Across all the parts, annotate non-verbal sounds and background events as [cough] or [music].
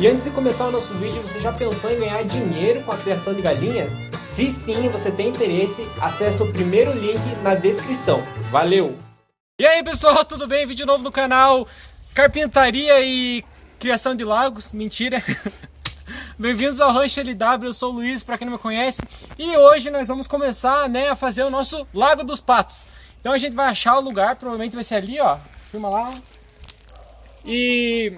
E antes de começar o nosso vídeo, você já pensou em ganhar dinheiro com a criação de galinhas? Se sim, você tem interesse, acesse o primeiro link na descrição. Valeu! E aí pessoal, tudo bem? Vídeo novo no canal Carpintaria e Criação de Lagos, mentira! [laughs] Bem-vindos ao Rancho LW, eu sou o Luiz, para quem não me conhece, e hoje nós vamos começar né, a fazer o nosso Lago dos Patos. Então a gente vai achar o lugar, provavelmente vai ser ali, ó, filma lá. E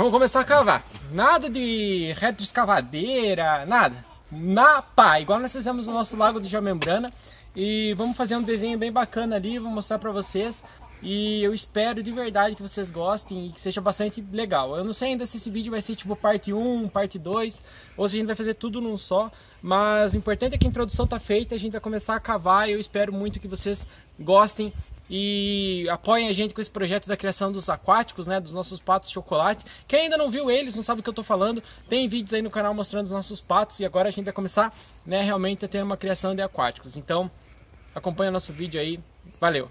Vamos começar a cavar. Nada de retroescavadeira, nada. Na pá, igual nós fizemos o no nosso lago de geomembrana. E vamos fazer um desenho bem bacana ali, vou mostrar pra vocês. E eu espero de verdade que vocês gostem e que seja bastante legal. Eu não sei ainda se esse vídeo vai ser tipo parte 1, parte 2, ou se a gente vai fazer tudo num só. Mas o importante é que a introdução tá feita, a gente vai começar a cavar e eu espero muito que vocês gostem e apoiem a gente com esse projeto da criação dos aquáticos, né, dos nossos patos chocolate. Quem ainda não viu eles, não sabe o que eu estou falando, tem vídeos aí no canal mostrando os nossos patos e agora a gente vai começar, né, realmente a ter uma criação de aquáticos. Então, acompanha nosso vídeo aí. Valeu.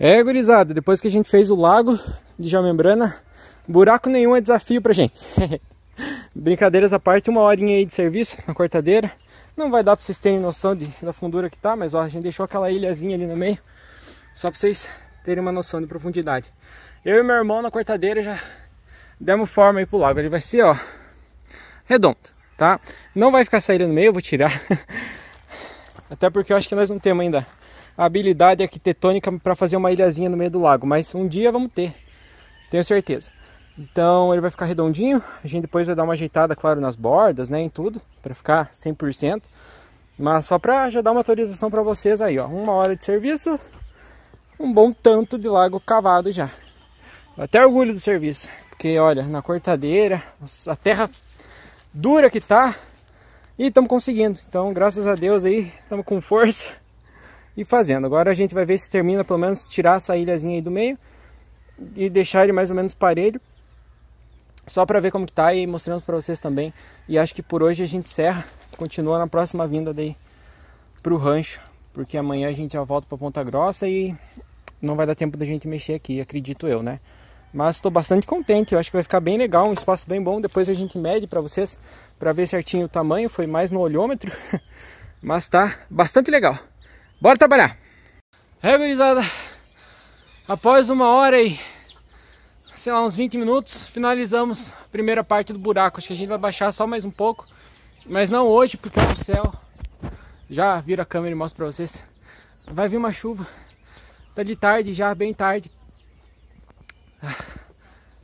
É, gurizada, depois que a gente fez o lago de geomembrana, buraco nenhum é desafio pra gente. [laughs] Brincadeiras à parte, uma horinha aí de serviço na cortadeira. Não vai dar para vocês terem noção de, da fundura que tá, mas ó, a gente deixou aquela ilhazinha ali no meio só para vocês terem uma noção de profundidade. Eu e meu irmão na cortadeira já demos forma aí pro lago. Ele vai ser, ó, redondo, tá? Não vai ficar saída no meio, eu vou tirar. [laughs] Até porque eu acho que nós não temos ainda a habilidade arquitetônica para fazer uma ilhazinha no meio do lago, mas um dia vamos ter. Tenho certeza. Então ele vai ficar redondinho, a gente depois vai dar uma ajeitada, claro, nas bordas, né, em tudo, para ficar 100%. Mas só para já dar uma atualização para vocês aí, ó, uma hora de serviço, um bom tanto de lago cavado já. Eu até orgulho do serviço, porque olha, na cortadeira, a terra dura que tá, e estamos conseguindo. Então, graças a Deus aí, estamos com força e fazendo. Agora a gente vai ver se termina pelo menos tirar essa ilhazinha aí do meio e deixar ele mais ou menos parelho. Só para ver como que tá e mostrando para vocês também. E acho que por hoje a gente encerra. Continua na próxima vinda daí pro rancho porque amanhã a gente já volta para Ponta Grossa e não vai dar tempo da gente mexer aqui, acredito eu, né? Mas estou bastante contente, eu acho que vai ficar bem legal, um espaço bem bom. Depois a gente mede para vocês, para ver certinho o tamanho, foi mais no olhômetro, [laughs] mas tá bastante legal. Bora trabalhar! É, gurizada, após uma hora e, sei lá, uns 20 minutos, finalizamos a primeira parte do buraco. Acho que a gente vai baixar só mais um pouco, mas não hoje, porque o é céu já vira a câmera e mostro pra vocês. Vai vir uma chuva. Tá de tarde já, bem tarde. Ah,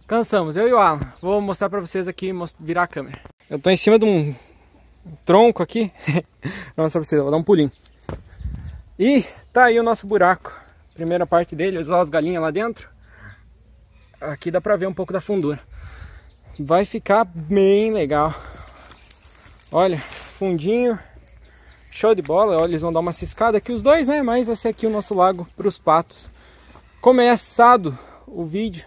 cansamos, eu e o Alan. Vou mostrar pra vocês aqui, virar a câmera. Eu tô em cima de um tronco aqui. Vou [laughs] mostrar pra vocês, vou dar um pulinho. E tá aí o nosso buraco. Primeira parte dele, as galinhas lá dentro. Aqui dá pra ver um pouco da fundura. Vai ficar bem legal. Olha, fundinho. Show de bola, olha, eles vão dar uma ciscada aqui os dois, né? Mas vai ser aqui o nosso lago para os patos. Começado é o vídeo,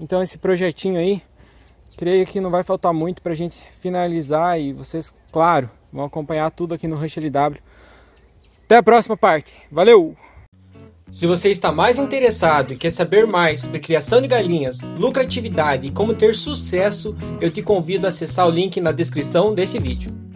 então esse projetinho aí, creio que não vai faltar muito para a gente finalizar e vocês, claro, vão acompanhar tudo aqui no Rush LW. Até a próxima parte, valeu! Se você está mais interessado e quer saber mais sobre criação de galinhas, lucratividade e como ter sucesso, eu te convido a acessar o link na descrição desse vídeo.